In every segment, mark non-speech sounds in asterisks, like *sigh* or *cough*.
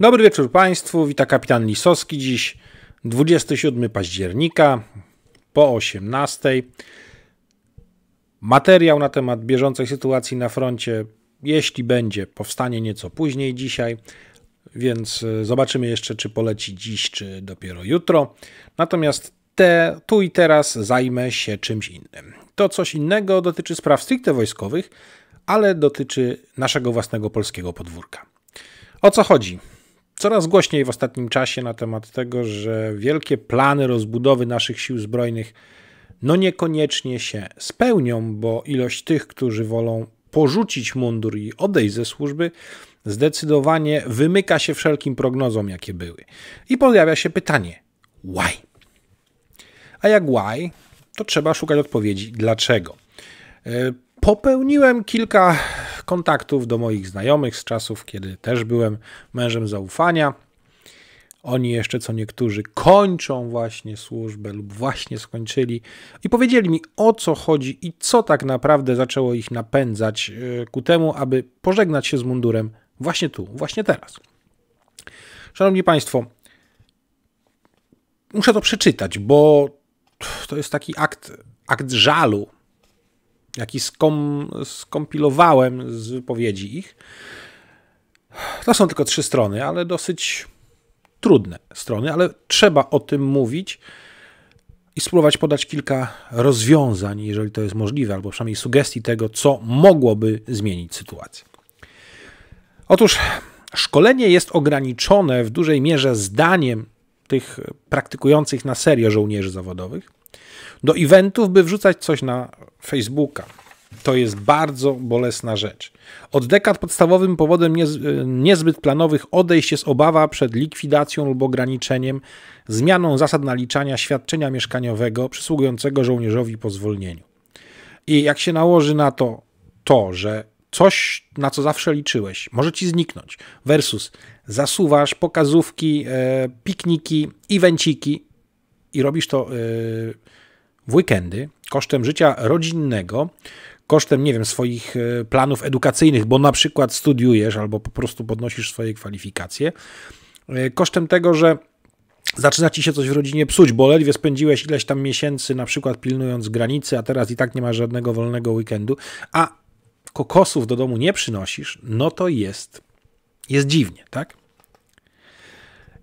Dobry wieczór Państwu, wita kapitan Lisowski dziś, 27 października po 18. Materiał na temat bieżącej sytuacji na froncie, jeśli będzie, powstanie nieco później dzisiaj, więc e, zobaczymy jeszcze, czy poleci dziś, czy dopiero jutro. Natomiast te, tu i teraz zajmę się czymś innym. To coś innego dotyczy spraw stricte wojskowych, ale dotyczy naszego własnego polskiego podwórka. O co chodzi? coraz głośniej w ostatnim czasie na temat tego, że wielkie plany rozbudowy naszych sił zbrojnych no niekoniecznie się spełnią, bo ilość tych, którzy wolą porzucić mundur i odejść ze służby, zdecydowanie wymyka się wszelkim prognozom, jakie były. I pojawia się pytanie: why? A jak why, to trzeba szukać odpowiedzi dlaczego. E, popełniłem kilka kontaktów, do moich znajomych z czasów, kiedy też byłem mężem zaufania. Oni jeszcze co niektórzy kończą właśnie służbę lub właśnie skończyli i powiedzieli mi o co chodzi i co tak naprawdę zaczęło ich napędzać e, ku temu, aby pożegnać się z mundurem właśnie tu, właśnie teraz. Szanowni Państwo, muszę to przeczytać, bo to jest taki akt, akt żalu jaki skom, skompilowałem z wypowiedzi ich. To są tylko trzy strony, ale dosyć trudne strony, ale trzeba o tym mówić i spróbować podać kilka rozwiązań, jeżeli to jest możliwe, albo przynajmniej sugestii tego, co mogłoby zmienić sytuację. Otóż szkolenie jest ograniczone w dużej mierze zdaniem tych praktykujących na serio żołnierzy zawodowych do eventów, by wrzucać coś na Facebooka. To jest bardzo bolesna rzecz. Od dekad podstawowym powodem y, niezbyt planowych odejść jest obawa przed likwidacją lub ograniczeniem, zmianą zasad naliczania świadczenia mieszkaniowego przysługującego żołnierzowi po zwolnieniu. I jak się nałoży na to to, że coś, na co zawsze liczyłeś, może ci zniknąć, versus zasuwasz pokazówki, e, pikniki, węciki i robisz to. E, w weekendy, kosztem życia rodzinnego, kosztem, nie wiem, swoich e, planów edukacyjnych, bo na przykład studiujesz albo po prostu podnosisz swoje kwalifikacje, e, kosztem tego, że zaczyna ci się coś w rodzinie psuć, bo ledwie spędziłeś ileś tam miesięcy na przykład pilnując granicy, a teraz i tak nie masz żadnego wolnego weekendu, a kokosów do domu nie przynosisz, no to jest, jest dziwnie, tak?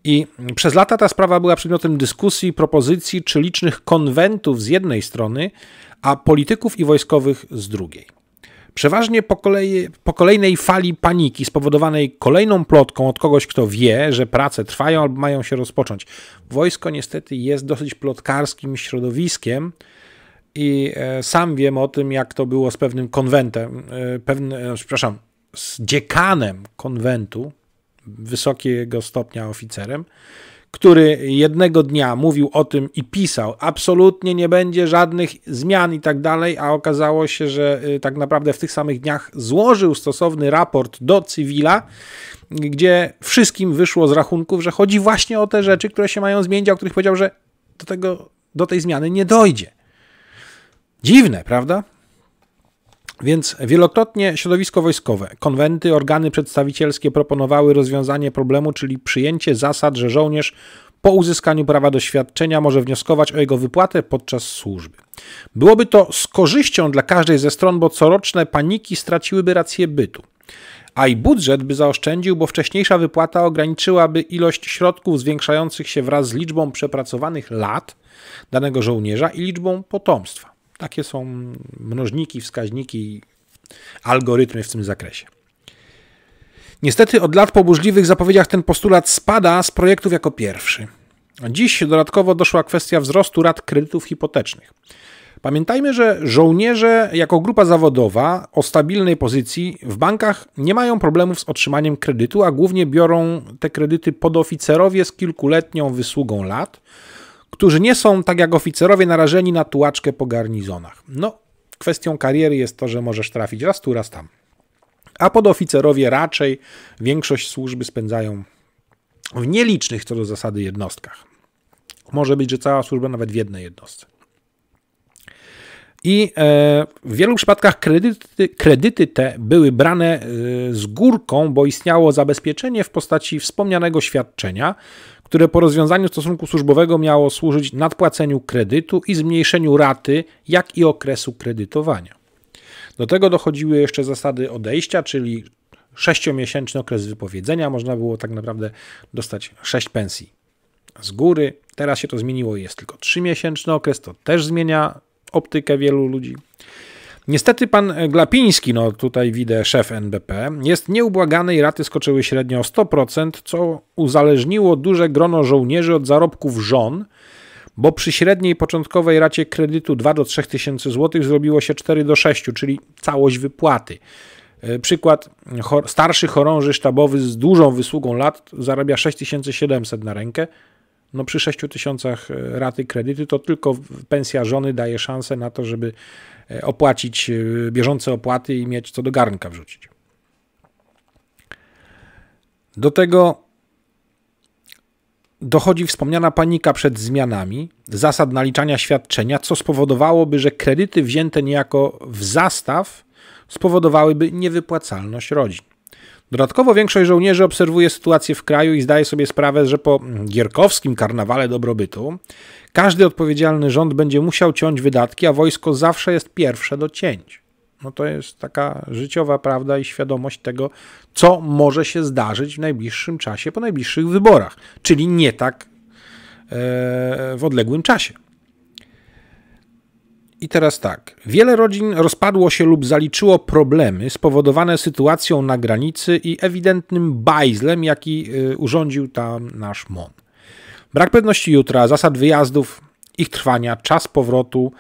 I przez lata ta sprawa była przedmiotem dyskusji, propozycji czy licznych konwentów z jednej strony, a polityków i wojskowych z drugiej. Przeważnie po, kolei, po, kolejnej fali paniki spowodowanej kolejną plotką od kogoś, kto wie, że prace trwają albo mają się rozpocząć. Wojsko niestety jest dosyć plotkarskim środowiskiem i e, sam wiem o tym, jak to było z pewnym konwentem, e, e, przepraszam, z dziekanem konwentu, wysokiego stopnia oficerem, który jednego dnia mówił o tym i pisał, absolutnie nie będzie żadnych zmian i tak dalej, a okazało się, że y, tak naprawdę w tych samych dniach złożył stosowny raport do cywila, gdzie wszystkim wyszło z rachunków, że chodzi właśnie o te rzeczy, które się mają zmienić, a o których powiedział, że do, tego, do tej zmiany nie dojdzie. Dziwne, prawda? Więc wielokrotnie środowisko wojskowe, konwenty, organy przedstawicielskie proponowały rozwiązanie problemu, czyli przyjęcie zasad, że żołnierz po uzyskaniu prawa do świadczenia może wnioskować o jego wypłatę podczas służby. Byłoby to z korzyścią dla każdej ze stron, bo coroczne paniki straciłyby rację bytu. A i budżet by zaoszczędził, bo wcześniejsza wypłata ograniczyłaby ilość środków zwiększających się wraz z liczbą przepracowanych lat danego żołnierza i liczbą potomstwa. Takie są mnożniki, wskaźniki, algorytmy w tym zakresie. Niestety od lat po burzliwych zapowiedziach ten postulat spada z projektów jako pierwszy. Dziś dodatkowo doszła kwestia wzrostu rat kredytów hipotecznych. Pamiętajmy, że żołnierze jako grupa zawodowa o stabilnej pozycji w bankach nie mają problemów z otrzymaniem kredytu, a głównie biorą te kredyty podoficerowie z kilkuletnią wysługą lat którzy nie są, tak jak oficerowie, narażeni na tułaczkę po garnizonach. No, kwestią kariery jest to, że możesz trafić raz tu, raz tam. A podoficerowie raczej większość służby spędzają w nielicznych co do zasady jednostkach. Może być, że cała służba nawet w jednej jednostce. I e, w wielu przypadkach kredyty, kredyty te były brane e, z górką, bo istniało zabezpieczenie w postaci wspomnianego świadczenia, które po rozwiązaniu stosunku służbowego miało służyć nadpłaceniu kredytu i zmniejszeniu raty, jak i okresu kredytowania. Do tego dochodziły jeszcze zasady odejścia, czyli sześciomiesięczny okres wypowiedzenia, można było tak naprawdę dostać sześć pensji z góry. Teraz się to zmieniło, jest tylko trzymiesięczny okres, to też zmienia optykę wielu ludzi. Niestety pan Glapiński, no tutaj widzę szef NBP, jest nieubłagany i raty skoczyły średnio o 100%, co uzależniło duże grono żołnierzy od zarobków żon, bo przy średniej początkowej racie kredytu 2 do 3 tysięcy złotych zrobiło się 4 do 6, czyli całość wypłaty. E, przykład, starszy chorąży sztabowy z dużą wysługą lat zarabia 6700 na rękę, no przy 6 tysiącach e, raty kredytu to tylko pensja żony daje szansę na to, żeby E, opłacić e, bieżące opłaty i mieć co do garnka wrzucić. Do tego dochodzi wspomniana panika przed zmianami zasad naliczania świadczenia, co spowodowałoby, że kredyty wzięte niejako w zastaw spowodowałyby niewypłacalność rodzin. Dodatkowo większość żołnierzy obserwuje sytuację w kraju i zdaje sobie sprawę, że po gierkowskim karnawale dobrobytu każdy odpowiedzialny rząd będzie musiał ciąć wydatki, a wojsko zawsze jest pierwsze do cięć. No to jest taka życiowa prawda i świadomość tego, co może się zdarzyć w najbliższym czasie po najbliższych wyborach, czyli nie tak e, w odległym czasie. I teraz tak. Wiele rodzin rozpadło się lub zaliczyło problemy spowodowane sytuacją na granicy i ewidentnym bajzlem, jaki y, urządził tam nasz MON. Brak pewności jutra, zasad wyjazdów, ich trwania, czas powrotu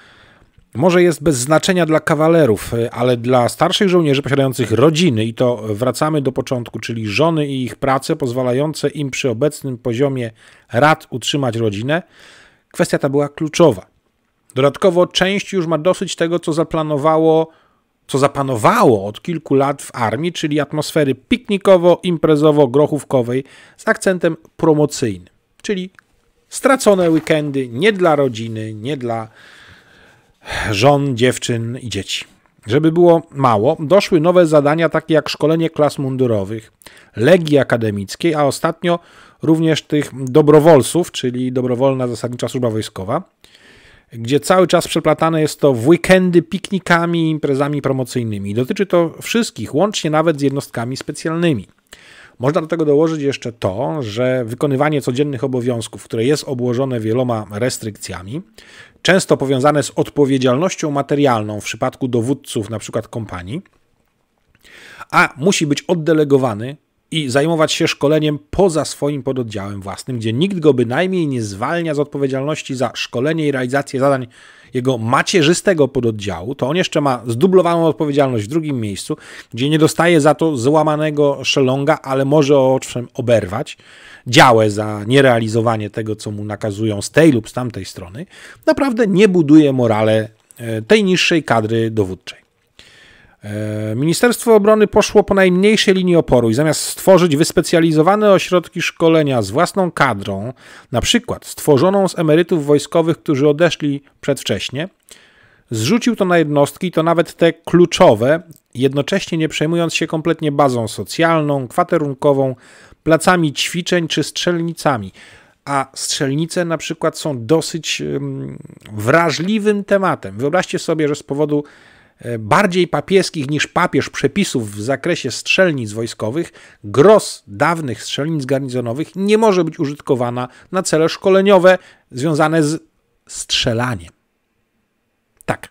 może jest bez znaczenia dla kawalerów, y, ale dla starszych żołnierzy posiadających rodziny, i to wracamy do początku, czyli żony i ich prace pozwalające im przy obecnym poziomie rad utrzymać rodzinę, kwestia ta była kluczowa. Dodatkowo część już ma dosyć tego, co zaplanowało, co zapanowało od kilku lat w armii, czyli atmosfery piknikowo-imprezowo-grochówkowej z akcentem promocyjnym, czyli stracone weekendy nie dla rodziny, nie dla żon, dziewczyn i dzieci. Żeby było mało, doszły nowe zadania takie jak szkolenie klas mundurowych, legii akademickiej, a ostatnio również tych dobrowolców, czyli dobrowolna zasadnicza służba wojskowa gdzie cały czas przeplatane jest to w weekendy piknikami, imprezami promocyjnymi. Dotyczy to wszystkich, łącznie nawet z jednostkami specjalnymi. Można do tego dołożyć jeszcze to, że wykonywanie codziennych obowiązków, które jest obłożone wieloma restrykcjami, często powiązane z odpowiedzialnością materialną w przypadku dowódców np. kompanii, a musi być oddelegowany i zajmować się szkoleniem poza swoim pododdziałem własnym, gdzie nikt go bynajmniej nie zwalnia z odpowiedzialności za szkolenie i realizację zadań jego macierzystego pododdziału, to on jeszcze ma zdublowaną odpowiedzialność w drugim miejscu, gdzie nie dostaje za to złamanego szelonga, ale może owszem oberwać działę za nierealizowanie tego, co mu nakazują z tej lub z tamtej strony, naprawdę nie buduje morale e, tej niższej kadry dowódczej. E, Ministerstwo Obrony poszło po najmniejszej linii oporu i zamiast stworzyć wyspecjalizowane ośrodki szkolenia z własną kadrą, na przykład stworzoną z emerytów wojskowych, którzy odeszli przedwcześnie, zrzucił to na jednostki, to nawet te kluczowe, jednocześnie nie przejmując się kompletnie bazą socjalną, kwaterunkową, placami ćwiczeń czy strzelnicami. A strzelnice na przykład są dosyć wrażliwym tematem. Wyobraźcie sobie, że z powodu E, bardziej papieskich niż papież przepisów w zakresie strzelnic wojskowych, gros dawnych strzelnic garnizonowych nie może być użytkowana na cele szkoleniowe związane z strzelaniem. Tak.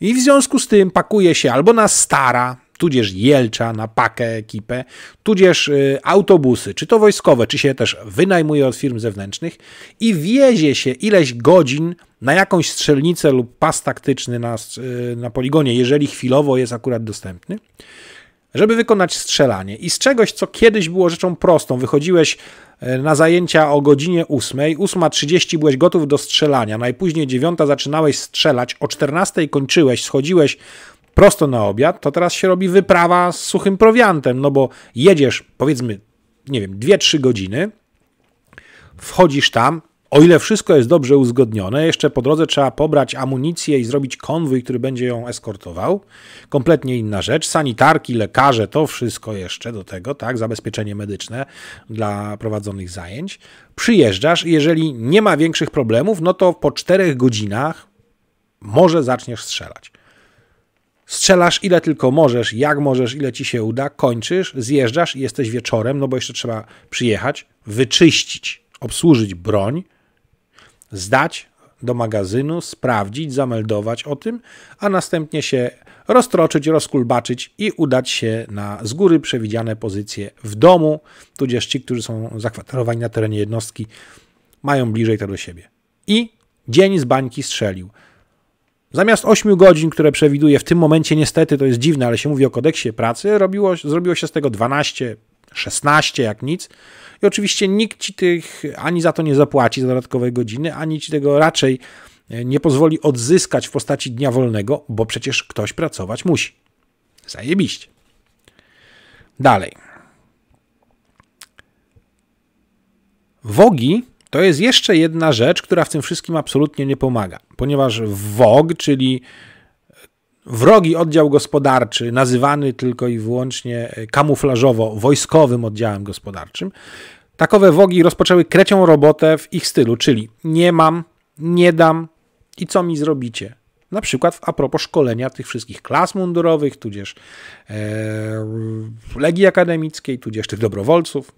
I w związku z tym pakuje się albo na stara, tudzież Jelcza na pakę ekipę, tudzież y, autobusy, czy to wojskowe, czy się też wynajmuje od firm zewnętrznych i wiezie się ileś godzin na jakąś strzelnicę lub pas taktyczny na, y, na poligonie, jeżeli chwilowo jest akurat dostępny, żeby wykonać strzelanie. I z czegoś, co kiedyś było rzeczą prostą, wychodziłeś y, na zajęcia o godzinie 8, 8.30 byłeś gotów do strzelania, najpóźniej 9 zaczynałeś strzelać, o 14 kończyłeś, schodziłeś prosto na obiad, to teraz się robi wyprawa z suchym prowiantem, no bo jedziesz powiedzmy, nie wiem, 2-3 godziny, wchodzisz tam, o ile wszystko jest dobrze uzgodnione, jeszcze po drodze trzeba pobrać amunicję i zrobić konwój, który będzie ją eskortował. Kompletnie inna rzecz. Sanitarki, lekarze, to wszystko jeszcze do tego, tak? Zabezpieczenie medyczne dla prowadzonych zajęć. Przyjeżdżasz i jeżeli nie ma większych problemów, no to po czterech godzinach może zaczniesz strzelać. Strzelasz ile tylko możesz, jak możesz, ile ci się uda, kończysz, zjeżdżasz i jesteś wieczorem, no bo jeszcze trzeba przyjechać, wyczyścić, obsłużyć broń, zdać do magazynu, sprawdzić, zameldować o tym, a następnie się roztroczyć, rozkulbaczyć i udać się na z góry przewidziane pozycje w domu, tudzież ci, którzy są zakwaterowani na terenie jednostki, mają bliżej to do siebie. I dzień z bańki strzelił. Zamiast 8 godzin, które przewiduje w tym momencie, niestety to jest dziwne, ale się mówi o kodeksie pracy, robiło, zrobiło się z tego 12, 16 jak nic. I oczywiście nikt ci tych ani za to nie zapłaci za dodatkowe godziny, ani ci tego raczej e, nie pozwoli odzyskać w postaci dnia wolnego, bo przecież ktoś pracować musi. Zajebiście. Dalej. Wogi to jest jeszcze jedna rzecz, która w tym wszystkim absolutnie nie pomaga, ponieważ WOG, czyli wrogi oddział gospodarczy, nazywany tylko i wyłącznie e, kamuflażowo wojskowym oddziałem gospodarczym, takowe wogi rozpoczęły krecią robotę w ich stylu, czyli nie mam, nie dam i co mi zrobicie? Na przykład a propos szkolenia tych wszystkich klas mundurowych, tudzież e, legii akademickiej, tudzież tych dobrowolców.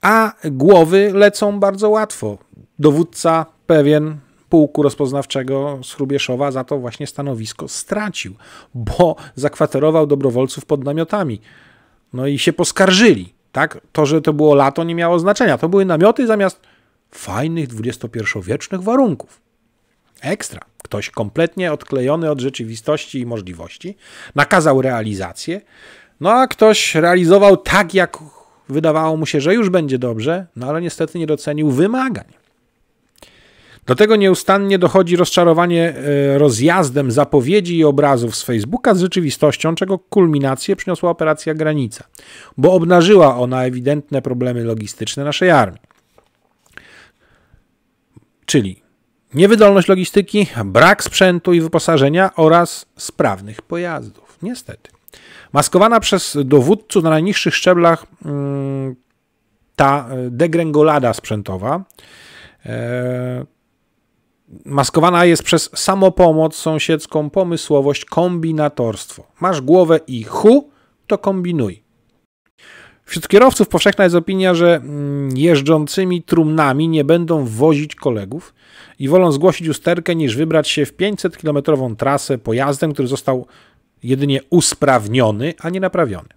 A głowy lecą bardzo łatwo. Dowódca pewien pułku rozpoznawczego z Hrubieszowa za to właśnie stanowisko stracił, bo zakwaterował dobrowolców pod namiotami. No i się poskarżyli. Tak? To, że to było lato, nie miało znaczenia. To były namioty zamiast fajnych XXI-wiecznych warunków. Ekstra. Ktoś kompletnie odklejony od rzeczywistości i możliwości nakazał realizację, no a ktoś realizował tak, jak wydawało mu się, że już będzie dobrze, no ale niestety nie docenił wymagań. Do tego nieustannie dochodzi rozczarowanie e, rozjazdem zapowiedzi i obrazów z Facebooka z rzeczywistością, czego kulminację przyniosła operacja Granica, bo obnażyła ona ewidentne problemy logistyczne naszej armii. Czyli niewydolność logistyki, brak sprzętu i wyposażenia oraz sprawnych pojazdów. Niestety. Maskowana przez dowódców na najniższych szczeblach mm, ta e, degrengolada sprzętowa e, Maskowana jest przez samopomoc sąsiedzką pomysłowość, kombinatorstwo. Masz głowę i hu, to kombinuj. Wśród kierowców powszechna jest opinia, że mm, jeżdżącymi trumnami nie będą wozić kolegów i wolą zgłosić usterkę niż wybrać się w 500-kilometrową trasę pojazdem, który został jedynie usprawniony, a nie naprawiony.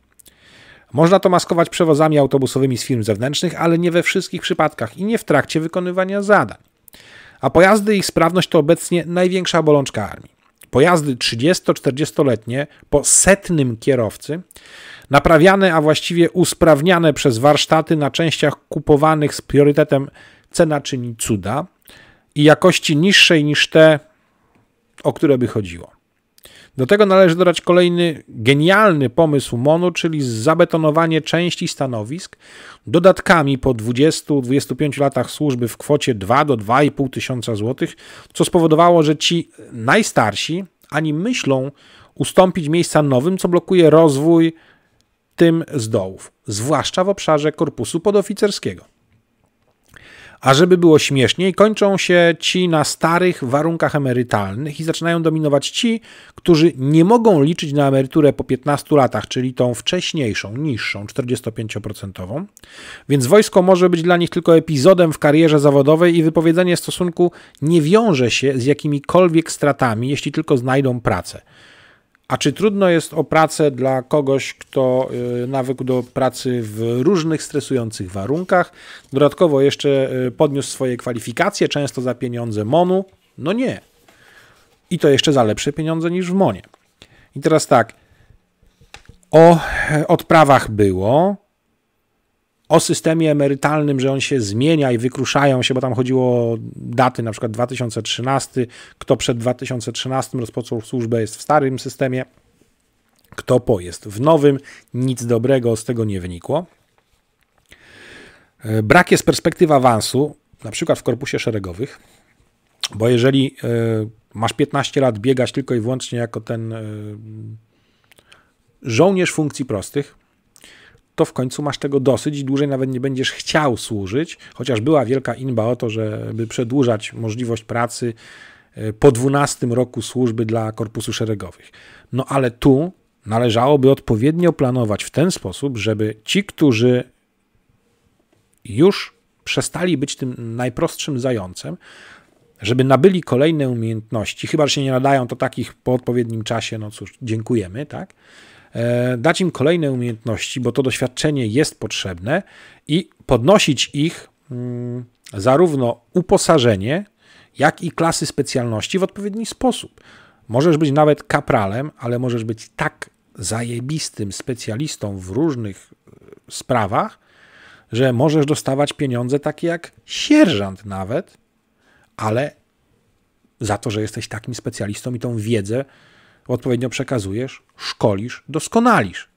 Można to maskować przewozami autobusowymi z firm zewnętrznych, ale nie we wszystkich przypadkach i nie w trakcie wykonywania zadań a pojazdy i ich sprawność to obecnie największa bolączka armii. Pojazdy 30-40-letnie po setnym kierowcy, naprawiane, a właściwie usprawniane przez warsztaty na częściach kupowanych z priorytetem cena czyni cuda i jakości niższej niż te, o które by chodziło. Do tego należy dodać kolejny genialny pomysł Monu, czyli zabetonowanie części stanowisk dodatkami po 20-25 latach służby w kwocie 2 do 2,5 tysiąca złotych, co spowodowało, że ci najstarsi ani myślą ustąpić miejsca nowym, co blokuje rozwój tym z dołów, zwłaszcza w obszarze korpusu podoficerskiego. A żeby było śmieszniej, kończą się ci na starych warunkach emerytalnych i zaczynają dominować ci, którzy nie mogą liczyć na emeryturę po 15 latach, czyli tą wcześniejszą, niższą, 45%. Więc wojsko może być dla nich tylko epizodem w karierze zawodowej i wypowiedzenie stosunku nie wiąże się z jakimikolwiek stratami, jeśli tylko znajdą pracę. A czy trudno jest o pracę dla kogoś, kto y, nawykł do pracy w różnych stresujących warunkach? Dodatkowo jeszcze y, podniósł swoje kwalifikacje, często za pieniądze MONU? No nie. I to jeszcze za lepsze pieniądze niż w MONie. I teraz tak. O odprawach było, o systemie emerytalnym, że on się zmienia i wykruszają się, bo tam chodziło o daty, na przykład 2013, kto przed 2013 rozpoczął służbę jest w starym systemie, kto po jest w nowym, nic dobrego z tego nie wynikło. E, brak jest perspektywy awansu, na przykład w korpusie szeregowych, bo jeżeli e, masz 15 lat, biegać tylko i wyłącznie jako ten e, żołnierz funkcji prostych, to w końcu masz tego dosyć i dłużej nawet nie będziesz chciał służyć, chociaż była wielka inba o to, żeby przedłużać możliwość pracy e, po 12 roku służby dla korpusu szeregowych. No ale tu należałoby odpowiednio planować w ten sposób, żeby ci, którzy już przestali być tym najprostszym zającem, żeby nabyli kolejne umiejętności, chyba że się nie nadają, to takich po odpowiednim czasie, no cóż, dziękujemy, tak? E, dać im kolejne umiejętności, bo to doświadczenie jest potrzebne i podnosić ich mm, zarówno uposażenie, jak i klasy specjalności w odpowiedni sposób. Możesz być nawet kapralem, ale możesz być tak zajebistym specjalistą w różnych e, sprawach, że możesz dostawać pieniądze takie jak sierżant nawet, ale za to, że jesteś takim specjalistą i tą wiedzę odpowiednio przekazujesz, szkolisz, doskonalisz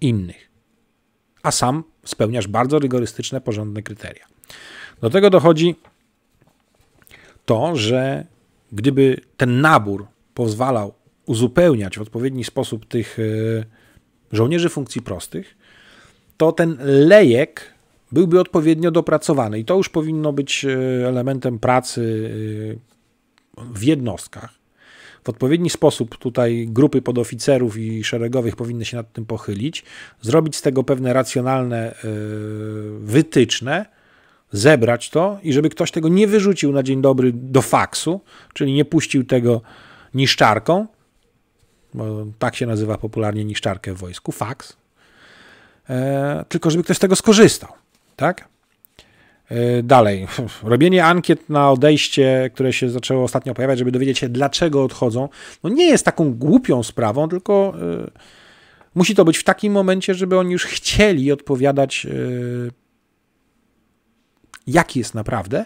innych, a sam spełniasz bardzo rygorystyczne, porządne kryteria. Do tego dochodzi to, że gdyby ten nabór pozwalał uzupełniać w odpowiedni sposób tych e, żołnierzy funkcji prostych, to ten lejek byłby odpowiednio dopracowany i to już powinno być e, elementem pracy e, w jednostkach w odpowiedni sposób tutaj grupy podoficerów i szeregowych powinny się nad tym pochylić, zrobić z tego pewne racjonalne e, wytyczne, zebrać to i żeby ktoś tego nie wyrzucił na dzień dobry do faksu, czyli nie puścił tego niszczarką, bo tak się nazywa popularnie niszczarkę w wojsku, faks, e, tylko żeby ktoś z tego skorzystał, tak? E, dalej, *laughs* robienie ankiet na odejście, które się zaczęło ostatnio pojawiać, żeby dowiedzieć się, dlaczego odchodzą, no nie jest taką głupią sprawą, tylko e, musi to być w takim momencie, żeby oni już chcieli odpowiadać, e, jaki jest naprawdę,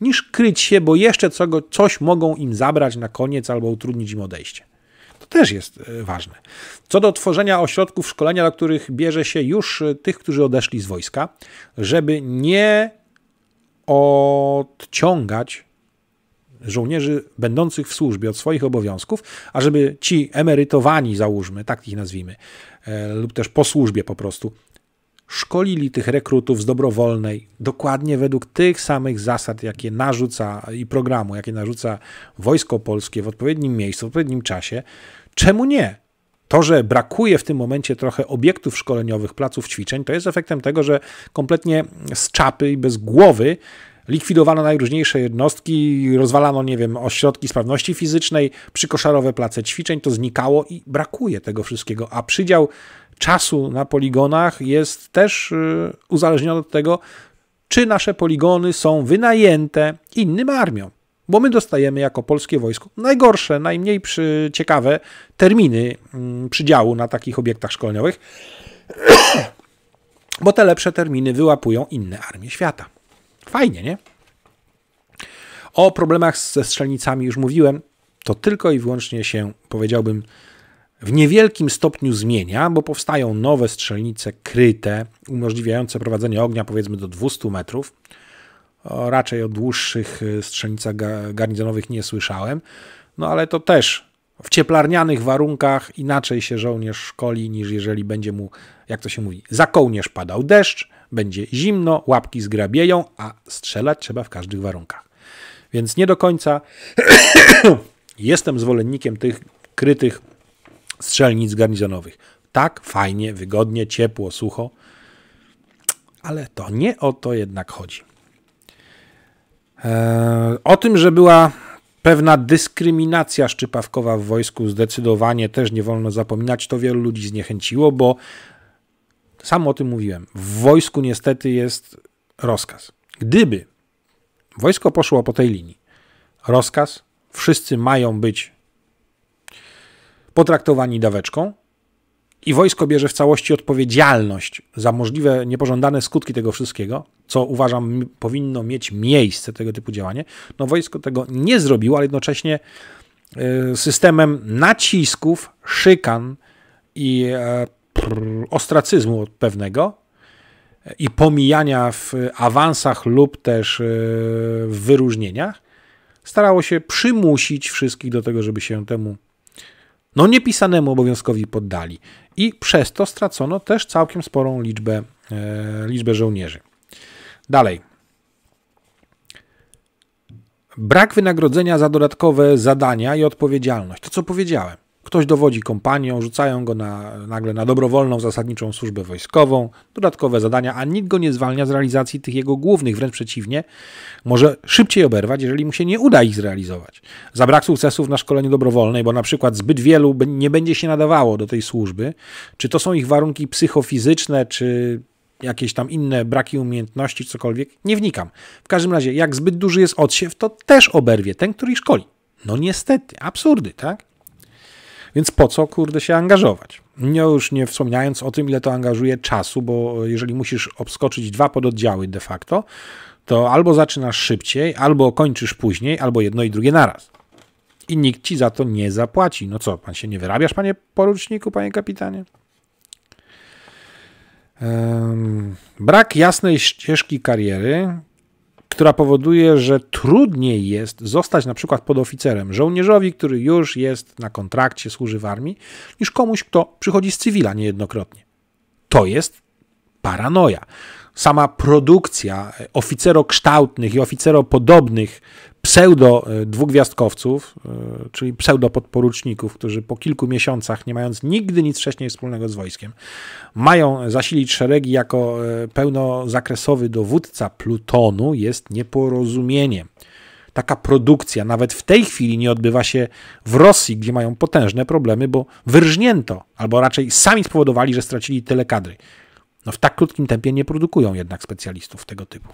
niż kryć się, bo jeszcze coś mogą im zabrać na koniec albo utrudnić im odejście. To też jest ważne. Co do tworzenia ośrodków szkolenia, do których bierze się już tych, którzy odeszli z wojska, żeby nie odciągać żołnierzy będących w służbie od swoich obowiązków, a żeby ci emerytowani, załóżmy, tak ich nazwijmy, e, lub też po służbie po prostu, szkolili tych rekrutów z dobrowolnej dokładnie według tych samych zasad, jakie narzuca i programu, jakie narzuca Wojsko Polskie w odpowiednim miejscu, w odpowiednim czasie. Czemu nie? To, że brakuje w tym momencie trochę obiektów szkoleniowych, placów ćwiczeń, to jest efektem tego, że kompletnie z czapy i bez głowy likwidowano najróżniejsze jednostki, rozwalano, nie wiem, ośrodki sprawności fizycznej, przykoszarowe place ćwiczeń, to znikało i brakuje tego wszystkiego. A przydział czasu na poligonach jest też y, uzależniony od tego, czy nasze poligony są wynajęte innym armiom bo my dostajemy jako polskie wojsko najgorsze, najmniej przy, ciekawe terminy mm, przydziału na takich obiektach szkoleniowych, bo te lepsze terminy wyłapują inne armie świata. Fajnie, nie? O problemach ze strzelnicami już mówiłem, to tylko i wyłącznie się, powiedziałbym, w niewielkim stopniu zmienia, bo powstają nowe strzelnice kryte, umożliwiające prowadzenie ognia powiedzmy do 200 metrów, raczej o dłuższych y, strzelnicach garnizonowych nie słyszałem, no ale to też w cieplarnianych warunkach inaczej się żołnierz szkoli, niż jeżeli będzie mu, jak to się mówi, za kołnierz padał deszcz, będzie zimno, łapki zgrabieją, a strzelać trzeba w każdych warunkach. Więc nie do końca *coughs* jestem zwolennikiem tych krytych strzelnic garnizonowych. Tak, fajnie, wygodnie, ciepło, sucho, ale to nie o to jednak chodzi. E, o tym, że była pewna dyskryminacja szczypawkowa w wojsku, zdecydowanie też nie wolno zapominać, to wielu ludzi zniechęciło, bo sam o tym mówiłem. W wojsku niestety jest rozkaz. Gdyby wojsko poszło po tej linii, rozkaz, wszyscy mają być potraktowani daweczką, i wojsko bierze w całości odpowiedzialność za możliwe niepożądane skutki tego wszystkiego, co uważam powinno mieć miejsce, tego typu działanie, no wojsko tego nie zrobiło, ale jednocześnie e, systemem nacisków, szykan i e, ostracyzmu pewnego e, i pomijania w awansach lub też w wyróżnieniach, starało się przymusić wszystkich do tego, żeby się temu no niepisanemu obowiązkowi poddali i przez to stracono też całkiem sporą liczbę, e, liczbę żołnierzy. Dalej. Brak wynagrodzenia za dodatkowe zadania i odpowiedzialność. To co powiedziałem. Ktoś dowodzi kompanią, rzucają go na, nagle na dobrowolną zasadniczą służbę wojskową, dodatkowe zadania, a nikt go nie zwalnia z realizacji tych jego głównych, wręcz przeciwnie, może szybciej oberwać, jeżeli mu się nie uda ich zrealizować. Zabrak sukcesów na szkoleniu dobrowolnej, bo na przykład zbyt wielu nie będzie się nadawało do tej służby, czy to są ich warunki psychofizyczne, czy jakieś tam inne braki umiejętności, cokolwiek, nie wnikam. W każdym razie, jak zbyt duży jest odsiew, to też oberwie ten, który szkoli. No niestety, absurdy, tak? Więc po co, kurde, się angażować? Nie już nie wspomniając o tym, ile to angażuje czasu, bo jeżeli musisz obskoczyć dwa pododdziały de facto, to albo zaczynasz szybciej, albo kończysz później, albo jedno i drugie naraz. I nikt ci za to nie zapłaci. No co, pan się nie wyrabiasz, panie poruczniku, panie kapitanie? Brak jasnej ścieżki kariery która powoduje, że trudniej jest zostać na przykład podoficerem żołnierzowi, który już jest na kontrakcie, służy w armii, niż komuś, kto przychodzi z cywila niejednokrotnie. To jest paranoja sama produkcja oficerokształtnych i oficeropodobnych pseudo e, dwugwiazdkowców, e, czyli pseudo podporuczników, którzy po kilku miesiącach, nie mając nigdy nic wcześniej wspólnego z wojskiem, mają zasilić szeregi jako e, pełnozakresowy dowódca plutonu, jest nieporozumieniem. Taka produkcja nawet w tej chwili nie odbywa się w Rosji, gdzie mają potężne problemy, bo wyrżnięto, albo raczej sami spowodowali, że stracili tyle kadry no w tak krótkim tempie nie produkują jednak specjalistów tego typu.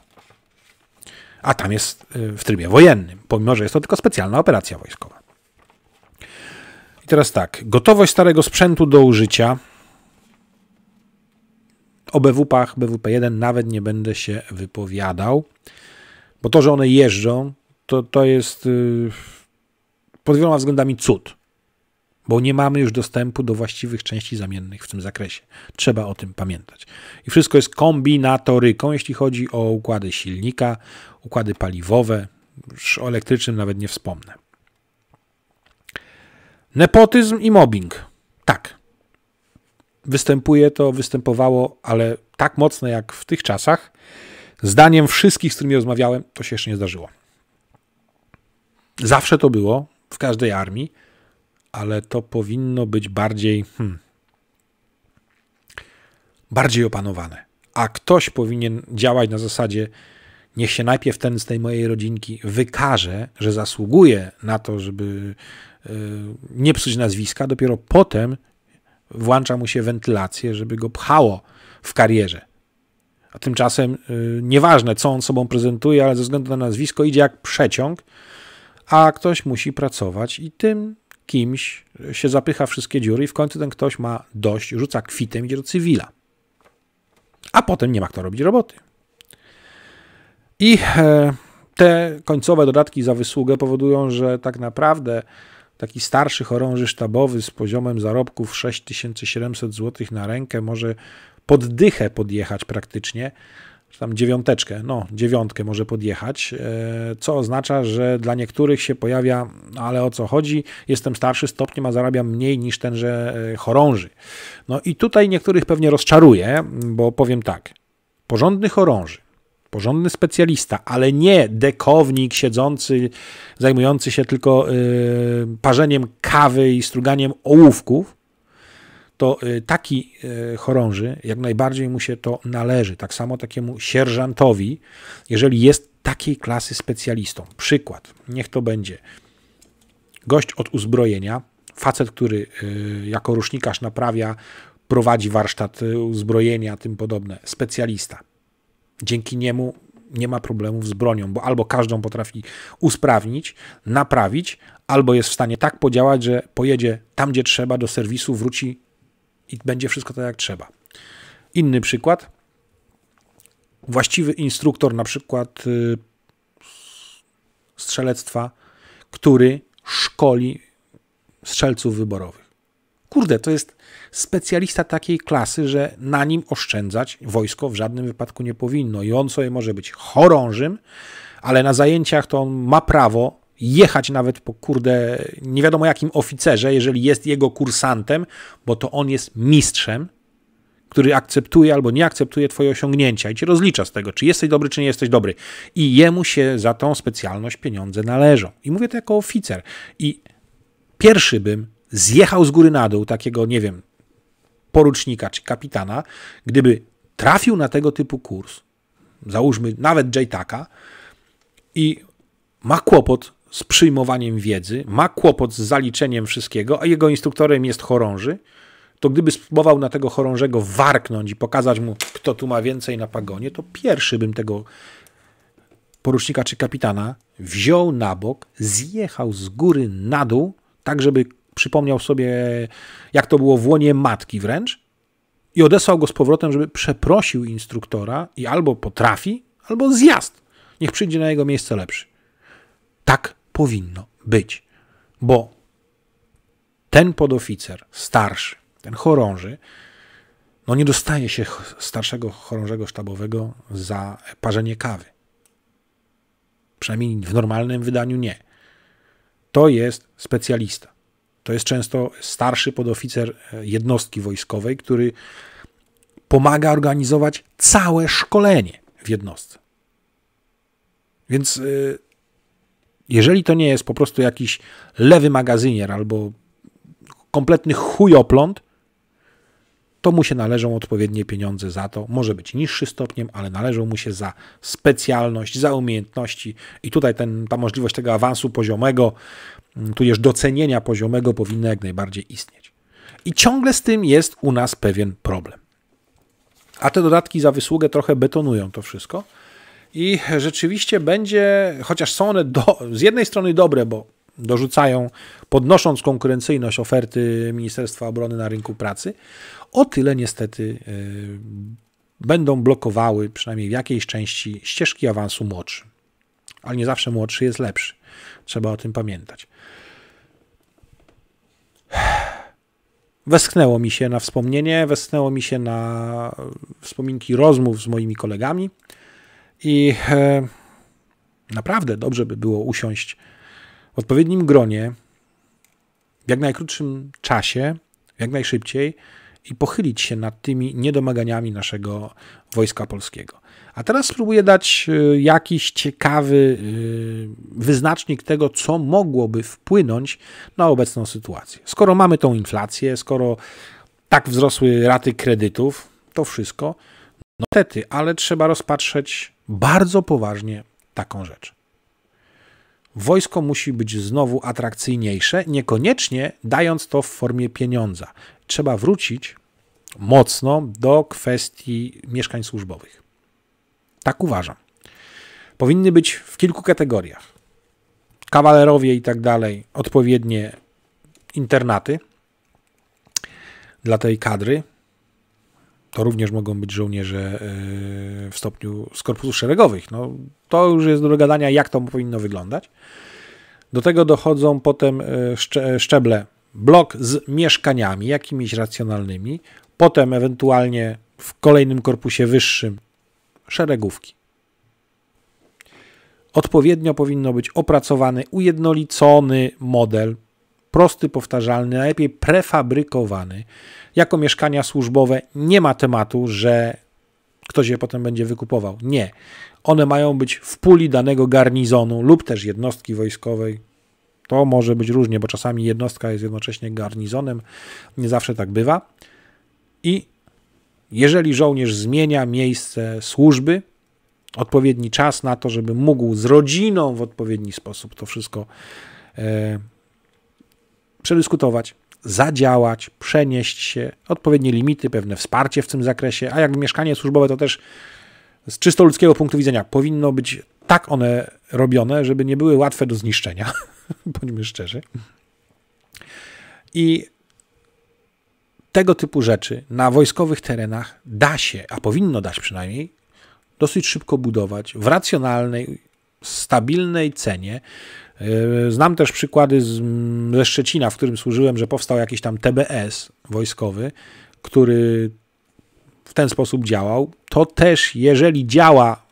A tam jest y, w trybie wojennym, pomimo że jest to tylko specjalna operacja wojskowa. I teraz tak, gotowość starego sprzętu do użycia. O BWP-ach, BWP-1 nawet nie będę się wypowiadał, bo to, że one jeżdżą, to, to jest y, pod wieloma względami cud bo nie mamy już dostępu do właściwych części zamiennych w tym zakresie. Trzeba o tym pamiętać. I wszystko jest kombinatoryką, jeśli chodzi o układy silnika, układy paliwowe, już o elektrycznym nawet nie wspomnę. Nepotyzm i mobbing. Tak. Występuje to, występowało, ale tak mocno jak w tych czasach. Zdaniem wszystkich, z którymi rozmawiałem, to się jeszcze nie zdarzyło. Zawsze to było, w każdej armii ale to powinno być bardziej hmm, bardziej opanowane. A ktoś powinien działać na zasadzie niech się najpierw ten z tej mojej rodzinki wykaże, że zasługuje na to, żeby e, nie psuć nazwiska, dopiero potem włącza mu się wentylację, żeby go pchało w karierze. A tymczasem e, nieważne, co on sobą prezentuje, ale ze względu na nazwisko idzie jak przeciąg, a ktoś musi pracować i tym kimś się zapycha wszystkie dziury i w końcu ten ktoś ma dość, rzuca kwitem, idzie do cywila. A potem nie ma kto robić roboty. I e, te końcowe dodatki za wysługę powodują, że tak naprawdę taki starszy chorąży sztabowy z poziomem zarobków 6700 zł na rękę może pod dychę podjechać praktycznie, czy tam dziewiąteczkę, no dziewiątkę może podjechać, e, co oznacza, że dla niektórych się pojawia, no, ale o co chodzi, jestem starszy stopniem, a zarabiam mniej niż ten, że e, chorąży. No i tutaj niektórych pewnie rozczaruje, bo powiem tak, porządny chorąży, porządny specjalista, ale nie dekownik siedzący, zajmujący się tylko e, parzeniem kawy i struganiem ołówków, to y, taki y, chorąży jak najbardziej mu się to należy. Tak samo takiemu sierżantowi, jeżeli jest takiej klasy specjalistą. Przykład, niech to będzie gość od uzbrojenia, facet, który y, jako rusznikarz naprawia, prowadzi warsztat uzbrojenia, tym podobne, specjalista. Dzięki niemu nie ma problemów z bronią, bo albo każdą potrafi usprawnić, naprawić, albo jest w stanie tak podziałać, że pojedzie tam, gdzie trzeba, do serwisu, wróci i będzie wszystko tak jak trzeba. Inny przykład. Właściwy instruktor na przykład y, strzelectwa, który szkoli strzelców wyborowych. Kurde, to jest specjalista takiej klasy, że na nim oszczędzać wojsko w żadnym wypadku nie powinno. I on sobie może być chorążym, ale na zajęciach to on ma prawo jechać nawet po kurde, nie wiadomo jakim oficerze, jeżeli jest jego kursantem, bo to on jest mistrzem, który akceptuje albo nie akceptuje twoje osiągnięcia i cię rozlicza z tego, czy jesteś dobry, czy nie jesteś dobry. I jemu się za tą specjalność pieniądze należą. I mówię to jako oficer. I pierwszy bym zjechał z góry na dół takiego, nie wiem, porucznika czy kapitana, gdyby trafił na tego typu kurs, załóżmy nawet JTAKa i ma kłopot z przyjmowaniem wiedzy, ma kłopot z zaliczeniem wszystkiego, a jego instruktorem jest chorąży, to gdyby spróbował na tego chorążego warknąć i pokazać mu, kto tu ma więcej na pagonie, to pierwszy bym tego porucznika czy kapitana wziął na bok, zjechał z góry na dół, tak żeby przypomniał sobie, jak to było w łonie matki wręcz, i odesłał go z powrotem, żeby przeprosił instruktora i albo potrafi, albo zjazd. Niech przyjdzie na jego miejsce lepszy. Tak powinno być, bo ten podoficer starszy, ten chorąży, no nie dostaje się starszego chorążego sztabowego za parzenie kawy. Przynajmniej w normalnym wydaniu nie. To jest specjalista. To jest często starszy podoficer e, jednostki wojskowej, który pomaga organizować całe szkolenie w jednostce. Więc e, jeżeli to nie jest po prostu jakiś lewy magazynier albo kompletny chujopląt, to mu się należą odpowiednie pieniądze za to. Może być niższy stopniem, ale należą mu się za specjalność, za umiejętności. I tutaj ten, ta możliwość tego awansu poziomego, mm, tudzież docenienia poziomego powinna jak najbardziej istnieć. I ciągle z tym jest u nas pewien problem. A te dodatki za wysługę trochę betonują to wszystko i rzeczywiście będzie, chociaż są one do, z jednej strony dobre, bo dorzucają, podnosząc konkurencyjność oferty Ministerstwa Obrony na rynku pracy, o tyle niestety y, będą blokowały przynajmniej w jakiejś części ścieżki awansu młodszy. Ale nie zawsze młodszy jest lepszy. Trzeba o tym pamiętać. Westchnęło mi się na wspomnienie, westchnęło mi się na wspominki rozmów z moimi kolegami i e, naprawdę dobrze by było usiąść w odpowiednim gronie, w jak najkrótszym czasie, jak najszybciej i pochylić się nad tymi niedomaganiami naszego wojska polskiego. A teraz spróbuję dać e, jakiś ciekawy e, wyznacznik tego, co mogłoby wpłynąć na obecną sytuację. Skoro mamy tą inflację, skoro tak wzrosły raty kredytów, to wszystko, no niestety, ale trzeba rozpatrzeć bardzo poważnie taką rzecz. Wojsko musi być znowu atrakcyjniejsze, niekoniecznie dając to w formie pieniądza. Trzeba wrócić mocno do kwestii mieszkań służbowych. Tak uważam. Powinny być w kilku kategoriach. Kawalerowie i tak dalej, odpowiednie internaty dla tej kadry, to również mogą być żołnierze e, w stopniu z korpusów szeregowych. No, to już jest do dogadania, jak to powinno wyglądać. Do tego dochodzą potem e, e, szczeble blok z mieszkaniami, jakimiś racjonalnymi, potem ewentualnie w kolejnym korpusie wyższym szeregówki. Odpowiednio powinno być opracowany, ujednolicony model prosty, powtarzalny, najlepiej prefabrykowany. Jako mieszkania służbowe nie ma tematu, że ktoś je potem będzie wykupował. Nie. One mają być w puli danego garnizonu lub też jednostki wojskowej. To może być różnie, bo czasami jednostka jest jednocześnie garnizonem. Nie zawsze tak bywa. I jeżeli żołnierz zmienia miejsce służby, odpowiedni czas na to, żeby mógł z rodziną w odpowiedni sposób to wszystko e, przedyskutować, zadziałać, przenieść się, odpowiednie limity, pewne wsparcie w tym zakresie, a jak mieszkanie służbowe to też z czysto ludzkiego punktu widzenia powinno być tak one robione, żeby nie były łatwe do zniszczenia, *laughs* bądźmy szczerzy. I tego typu rzeczy na wojskowych terenach da się, a powinno dać przynajmniej, dosyć szybko budować w racjonalnej, stabilnej cenie, E, znam też przykłady z, ze Szczecina, w którym służyłem, że powstał jakiś tam TBS wojskowy, który w ten sposób działał. To też, jeżeli działa,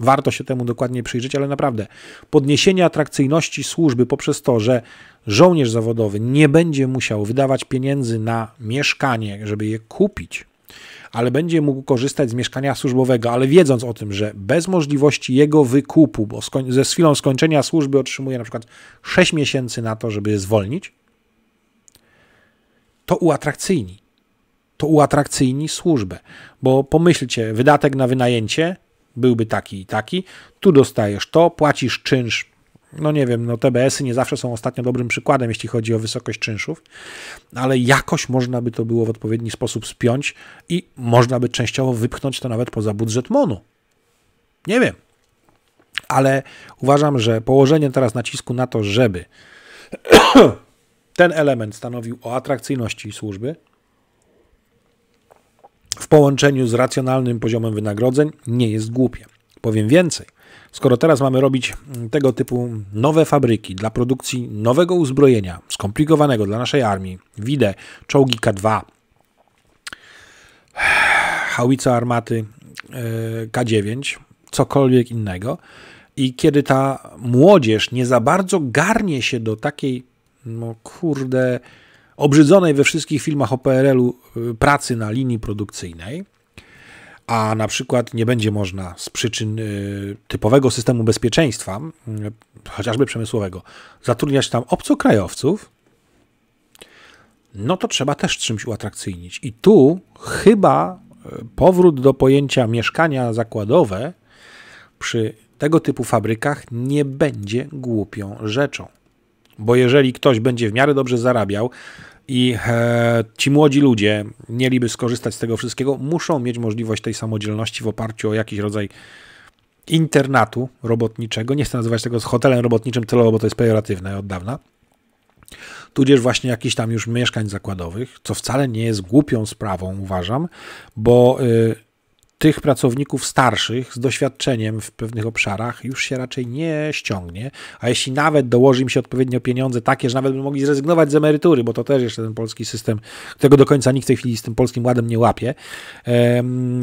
warto się temu dokładnie przyjrzeć, ale naprawdę podniesienie atrakcyjności służby poprzez to, że żołnierz zawodowy nie będzie musiał wydawać pieniędzy na mieszkanie, żeby je kupić, ale będzie mógł korzystać z mieszkania służbowego, ale wiedząc o tym, że bez możliwości jego wykupu, bo ze chwilą skończenia służby otrzymuje na przykład 6 miesięcy na to, żeby je zwolnić, to uatrakcyjni. To uatrakcyjni służbę, bo pomyślcie, wydatek na wynajęcie byłby taki i taki, tu dostajesz to, płacisz czynsz no nie wiem, no TBS-y nie zawsze są ostatnio dobrym przykładem, jeśli chodzi o wysokość czynszów, ale jakoś można by to było w odpowiedni sposób spiąć i można by częściowo wypchnąć to nawet poza budżet MONU. Nie wiem, ale uważam, że położenie teraz nacisku na to, żeby *coughs* ten element stanowił o atrakcyjności służby w połączeniu z racjonalnym poziomem wynagrodzeń nie jest głupie. Powiem więcej. Skoro teraz mamy robić mm, tego typu nowe fabryki dla produkcji nowego uzbrojenia, skomplikowanego dla naszej armii, widzę czołgi K2, *sighs* hawica armaty e, K9, cokolwiek innego, i kiedy ta młodzież nie za bardzo garnie się do takiej, no kurde, obrzydzonej we wszystkich filmach o PRL-u y, pracy na linii produkcyjnej, a na przykład nie będzie można z przyczyn y, typowego systemu bezpieczeństwa, chociażby przemysłowego, zatrudniać tam obcokrajowców, no to trzeba też czymś uatrakcyjnić. I tu chyba y, powrót do pojęcia mieszkania zakładowe przy tego typu fabrykach nie będzie głupią rzeczą. Bo jeżeli ktoś będzie w miarę dobrze zarabiał, i e, ci młodzi ludzie mieliby skorzystać z tego wszystkiego, muszą mieć możliwość tej samodzielności w oparciu o jakiś rodzaj internatu robotniczego. Nie chcę nazywać tego z hotelem robotniczym celowo, bo to jest pejoratywne od dawna. Tudzież właśnie jakichś tam już mieszkań zakładowych, co wcale nie jest głupią sprawą, uważam, bo y, tych pracowników starszych z doświadczeniem w pewnych obszarach już się raczej nie ściągnie, a jeśli nawet dołoży im się odpowiednio pieniądze takie, że nawet by mogli zrezygnować z emerytury, bo to też jeszcze ten polski system, którego do końca nikt w tej chwili z tym polskim ładem nie łapie,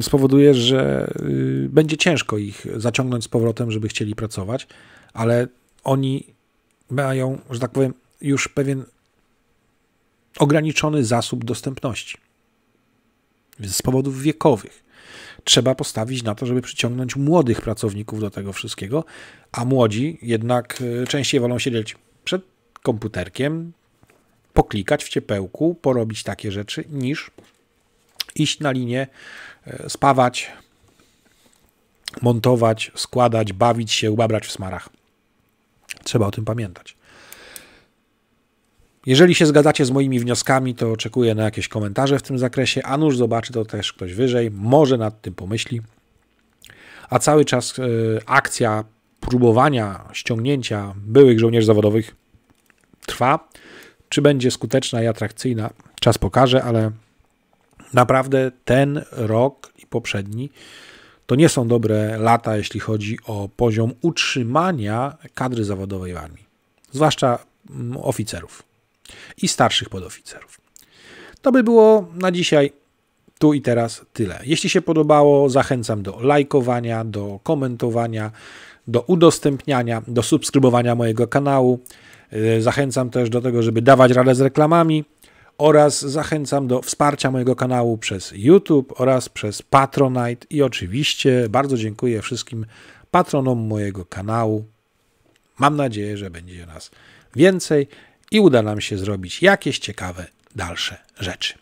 spowoduje, że y, będzie ciężko ich zaciągnąć z powrotem, żeby chcieli pracować, ale oni mają, że tak powiem, już pewien ograniczony zasób dostępności z powodów wiekowych trzeba postawić na to, żeby przyciągnąć młodych pracowników do tego wszystkiego, a młodzi jednak y, częściej wolą siedzieć przed komputerkiem, poklikać w ciepełku, porobić takie rzeczy, niż iść na linię, y, spawać, montować, składać, bawić się, ubabrać w smarach. Trzeba o tym pamiętać. Jeżeli się zgadzacie z moimi wnioskami, to oczekuję na jakieś komentarze w tym zakresie. A nuż zobaczy to też ktoś wyżej, może nad tym pomyśli. A cały czas e, akcja próbowania ściągnięcia byłych żołnierzy zawodowych trwa. Czy będzie skuteczna i atrakcyjna, czas pokaże, ale naprawdę ten rok i poprzedni to nie są dobre lata, jeśli chodzi o poziom utrzymania kadry zawodowej w armii, zwłaszcza mm, oficerów i starszych podoficerów. To by było na dzisiaj tu i teraz tyle. Jeśli się podobało, zachęcam do lajkowania, do komentowania, do udostępniania, do subskrybowania mojego kanału. E, zachęcam też do tego, żeby dawać radę z reklamami oraz zachęcam do wsparcia mojego kanału przez YouTube oraz przez Patronite i oczywiście bardzo dziękuję wszystkim patronom mojego kanału. Mam nadzieję, że będzie nas więcej i uda nam się zrobić jakieś ciekawe dalsze rzeczy.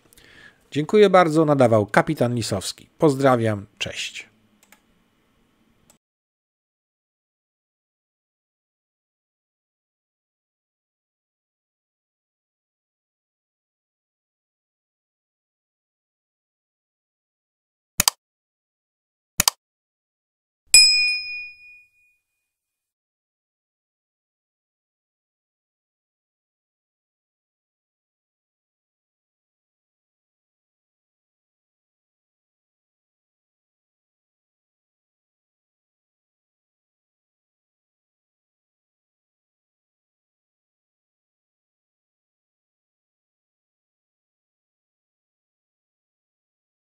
Dziękuję bardzo, nadawał kapitan Lisowski. Pozdrawiam, cześć.